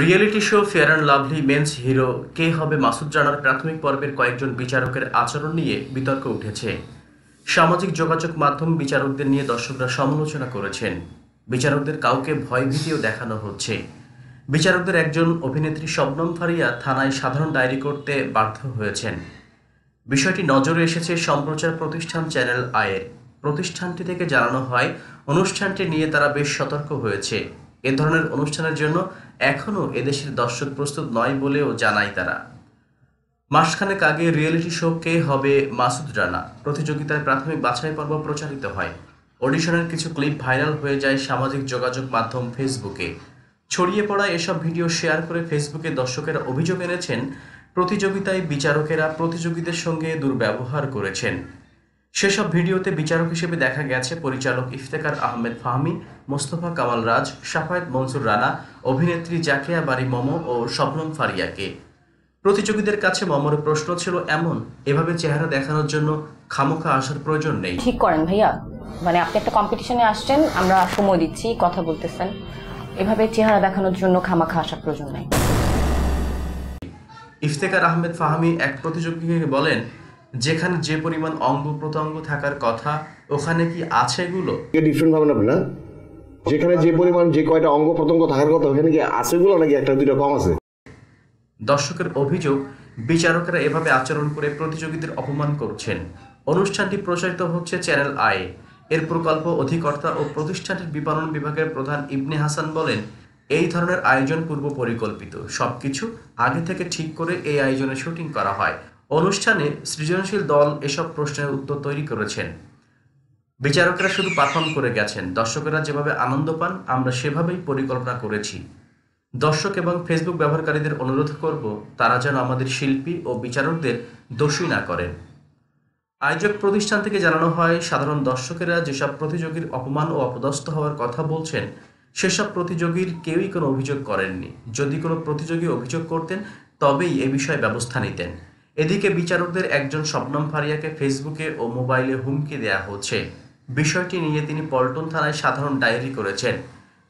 reality show fair and lovely men's hero কে হবে মাসুদ জানার প্রাথমিক পর্বের কয়েকজন বিচারকের আচরণ নিয়ে বিতর্ক উঠেছে সামাজিক যোগাযোগ মাধ্যম বিচারকদের নিয়ে দর্শকরা সমালোচনা করেছেন বিচারকদের কাউকে ভয়ভীতিও দেখানো হচ্ছে বিচারকদের একজন অভিনেত্রী শবনম ফারিয়া থানায় সাধারণ ডায়েরি করতে বাধ্য হয়েছেন বিষয়টি নজরে এসেছে সম্প্রচার প্রতিষ্ঠান চ্যানেল আয়ের প্রতিষ্ঠানটি থেকে জানানো হয় অনুষ্ঠানটি নিয়ে তারা বেশ সতর্ক হয়েছে এ ধরনের অনুষ্ঠানের জন্য এখনও এদেশের দর্শক প্রস্তুত নয় বলেও জানায় তারা মাসখানেক আগে রিয়েলিটি শো কে হবে মাসুদ রানা প্রতিযোগিতায় প্রাথমিক বাছাই পর্ব প্রচারিত হয় অডিশনের কিছু ক্লিপ ভাইরাল হয়ে যায় সামাজিক যোগাযোগ মাধ্যম ফেসবুকে ছড়িয়ে পড়া এসব ভিডিও শেয়ার করে ফেসবুকে দর্শকেরা অভিযোগ এনেছেন প্রতিযোগিতায় বিচারকেরা প্রতিযোগীদের সঙ্গে দুর্ব্যবহার করেছেন সেসব ভিডিওতে বিচারক হিসেবে দেখা গেছে পরিচালক ইফতেকার আহমেদ ফাহমি মোস্তফা কামাল রাজ শাফায়েত মনসুর রানা অভিনেত্রী জাকিয়া বারি মমো ও স্বপ্নম ফারিয়াকে প্রতিযোগীদের কাছে মমর প্রশ্ন ছিল এমন এভাবে চেহারা দেখানোর জন্য খামোখা আসার প্রয়োজন নেই ঠিক করেন ভাইয়া মানে আপনি একটা কম্পিটিশনে আসছেন আমরা সময় দিচ্ছি কথা বলতেছেন এভাবে চেহারা দেখানোর জন্য খামাখা আসার প্রয়োজন নেই ইফতেকার আহমেদ ফাহমি এক প্রতিযোগীকে বলেন যেখানে যে পরিমাণ অঙ্গ প্রত্যঙ্গ থাকার কথা ওখানে কি আছে এগুলো ডিফারেন্ট ভাবেন না যেখানে যে পরিমাণ যে কয়টা অঙ্গ প্রত্যঙ্গ থাকার কথা ওখানে কি আছে এগুলো নাকি একটা দুটো কম আছে দর্শকের অভিযোগ বিচারকেরা এভাবে আচরণ করে প্রতিযোগীদের অপমান করছেন অনুষ্ঠানটি প্রচারিত হচ্ছে চ্যানেল আয়ে এর প্রকল্প অধিকর্তা ও প্রতিষ্ঠানটির বিপণন বিভাগের প্রধান ইবনে হাসান বলেন এই ধরনের আয়োজন পূর্ব পরিকল্পিত সবকিছু আগে থেকে ঠিক করে এই আয়োজনের শুটিং করা হয় অনুষ্ঠানে সৃজনশীল দল এসব প্রশ্নের উত্তর তৈরি করেছেন বিচারকরা শুধু পারফর্ম করে গেছেন দর্শকেরা যেভাবে আনন্দ পান আমরা সেভাবেই পরিকল্পনা করেছি দর্শক এবং ফেসবুক ব্যবহারকারীদের অনুরোধ করব তারা যেন আমাদের শিল্পী ও বিচারকদের দোষী না করেন আয়োজক প্রতিষ্ঠান থেকে জানানো হয় সাধারণ দর্শকেরা যেসব প্রতিযোগীর অপমান ও অপদস্থ হওয়ার কথা বলছেন সেসব প্রতিযোগীর কেউই কোনো অভিযোগ করেননি যদি কোনো প্রতিযোগী অভিযোগ করতেন তবেই এ বিষয়ে ব্যবস্থা নিতেন এদিকে বিচারকদের একজন শবনম ফারিয়াকে ফেসবুকে ও মোবাইলে হুমকি দেয়া হচ্ছে বিষয়টি নিয়ে তিনি পল্টন থানায় সাধারণ ডায়েরি করেছেন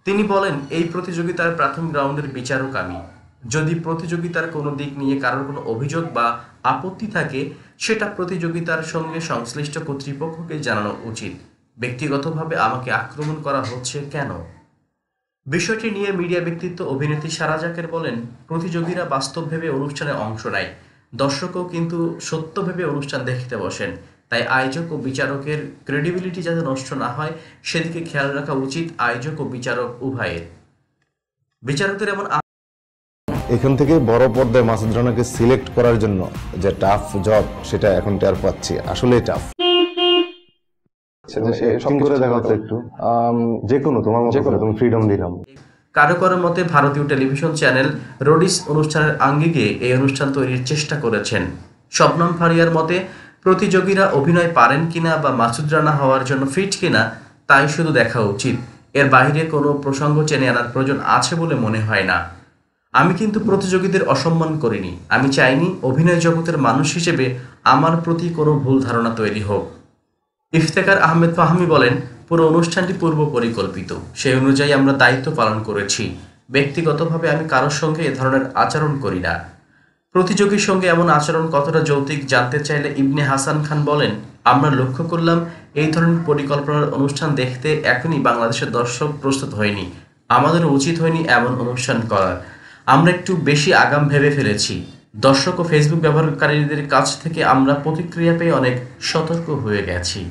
তিনি বলেন এই প্রতিযোগিতার প্রাথমিক রাউন্ডের বিচারক আমি যদি প্রতিযোগিতার কোনো দিক নিয়ে কারোর কোনো অভিযোগ বা আপত্তি থাকে সেটা প্রতিযোগিতার সঙ্গে সংশ্লিষ্ট কর্তৃপক্ষকে জানানো উচিত ব্যক্তিগতভাবে আমাকে আক্রমণ করা হচ্ছে কেন বিষয়টি নিয়ে মিডিয়া ব্যক্তিত্ব অভিনেত্রী সারাজাকের বলেন প্রতিযোগীরা বাস্তব ভেবে অনুষ্ঠানে অংশ নেয় দর্শকও কিন্তু সত্য ভেবে অনুষ্ঠান দেখতে বসেন তাই আয়োজক ও বিচারকের ক্রেডিবিলিটি যাতে নষ্ট না হয় সেদিকে খেয়াল রাখা উচিত আয়োজক ও বিচারক উভয়ের বিচারকদের এমন এখান থেকে বড় পর্দায় মাসুদ রানাকে সিলেক্ট করার জন্য যে টাফ জব সেটা এখন টের পাচ্ছি আসলে টাফ করে দেখাও তো একটু যে কোনো তোমার মতো করে তুমি ফ্রিডম দিলাম কারো কারো মতে ভারতীয় টেলিভিশন চ্যানেল রোডিস অনুষ্ঠানের আঙ্গিকে এই অনুষ্ঠান তৈরির চেষ্টা করেছেন শবনম ফারিয়ার মতে প্রতিযোগীরা অভিনয় পারেন কিনা বা মাসুদ রানা হওয়ার জন্য ফিট কিনা তাই শুধু দেখা উচিত এর বাইরে কোনো প্রসঙ্গ চেনে আনার প্রয়োজন আছে বলে মনে হয় না আমি কিন্তু প্রতিযোগীদের অসম্মান করিনি আমি চাইনি অভিনয় জগতের মানুষ হিসেবে আমার প্রতি কোনো ভুল ধারণা তৈরি হোক ইফতেকার আহমেদ ফাহমি বলেন পুরো অনুষ্ঠানটি পূর্ব পরিকল্পিত সেই অনুযায়ী আমরা দায়িত্ব পালন করেছি ব্যক্তিগতভাবে আমি কারোর সঙ্গে এ ধরনের আচরণ করি না প্রতিযোগীর সঙ্গে এমন আচরণ কতটা যৌতিক জানতে চাইলে ইবনে হাসান খান বলেন আমরা লক্ষ্য করলাম এই ধরনের পরিকল্পনার অনুষ্ঠান দেখতে এখনই বাংলাদেশের দর্শক প্রস্তুত হয়নি আমাদের উচিত হয়নি এমন অনুষ্ঠান করার আমরা একটু বেশি আগাম ভেবে ফেলেছি দর্শক ও ফেসবুক ব্যবহারকারীদের কাছ থেকে আমরা প্রতিক্রিয়া পেয়ে অনেক সতর্ক হয়ে গেছি